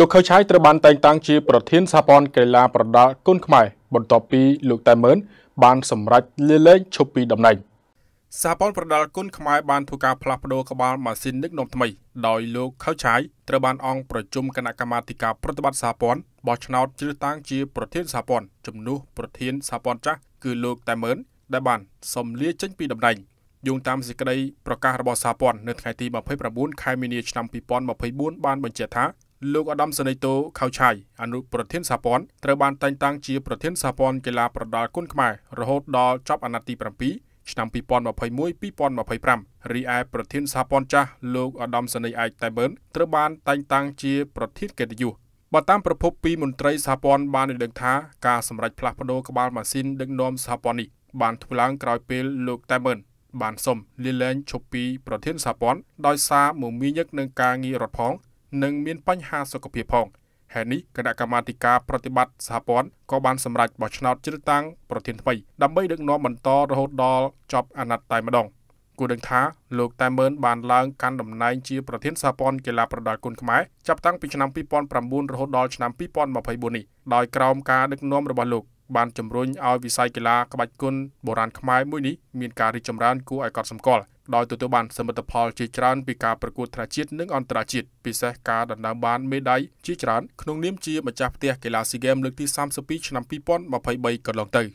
លោកខៅឆាយត្រូវបានតែងតាំងជាប្រធានសហព័ន្ធកីឡាប្រដាល់គុនខ្មែរបន្ទាប់ពីលោកតែមឿនបានសម្រេចលាលែងឈប់ពីតំណែងសហព័ន្ធប្រដាល់គុនខ្មែរបានធ្វើការផ្លាស់ប្តូរក្បាលម៉ាស៊ីនដឹកនាំថ្មីដោយលោកខៅឆាយត្រូវបានអង្គប្រជុំគណៈកម្មាធិការប្រតិបត្តិសហព័ន្ធបោះឆ្នោតជ្រើសតាំងជាប្រធានសហព័ន្ធជំនួសប្រធានសហព័ន្ធចាស់គឺលោកតែមឿនដែលបានសំលាចេញពីតំណែងយោងតាមសេចក្តីប្រកាសរបស់សហព័ន្ធនៅថ្ងៃទី29ខែមីនាឆ្នាំ2024បានបញ្ជាក់ថាលោកឧត្តមសេនីយ៍តូខៅឆៃអនុប្រធានសហព័ន្ធត្រូវបានតែងតាំងជាប្រធានសហព័ន្ធកីឡាប្រដាល់គុនខ្មែររហូតដល់ចប់អាណត្តិទី7ឆ្នាំ2021-2025រីឯប្រធានសហព័ន្ធចាស់លោកឧត្តមសេនីយ៍ឯកតៃបឺនត្រូវបានតែងតាំងជាប្រធានកិត្តិយសបើតាមប្រភពពីមន្ត្រីសហព័ន្ធបានដឹងថាការសម្រេចផ្លាស់ប្តូរក្បាលម៉ាស៊ីនដឹកនាំសហព័ន្ធនេះបានធ្វើឡើងក្រោយពេលលោកតៃបឺនបានសុំលាលែងឈប់ពីប្រធានសហព័ន្ធដោយសារមមាញឹកនឹងការងាររដ្ឋផងនិងមានបញ្ហាសុខភាពផងហេតុនេះគណៈកម្មាធិការប្រតិបត្តិសហព័ន្ធក៏បានសម្រេចបោះឆ្នោតជ្រើសតាំងប្រធានថ្មីដើម្បីដឹកនាំបន្តរហូតដល់ចប់អាណត្តិតែម្ដងគួរដឹងថាលោកតែមឿនបានឡើងកាន់តំណែងជាប្រធានសហព័ន្ធកីឡាប្រដាល់គុនខ្មែរចាប់តាំងពីឆ្នាំ2009រហូតដល់ឆ្នាំ2024នេះដោយក្រោមការដឹកនាំរបស់លោកបានជំរុញឲ្យវិស័យកីឡាក្បាច់គុនបុរាណខ្មែរមួយនេះមានការរីកចម្រើនគួរឲ្យកត់សម្គាល់ដោយទទួលបានសមិទ្ធផលជាច្រើនពីការប្រកួតថ្នាក់ជាតិនិងអន្តរជាតិពិសេសការដណ្ដើមបានមេដាយជាច្រើនក្នុងនាមជាម្ចាស់ផ្ទះកីឡាស៊ីហ្គេមលើកទី32ឆ្នាំ2023កន្លងទៅ។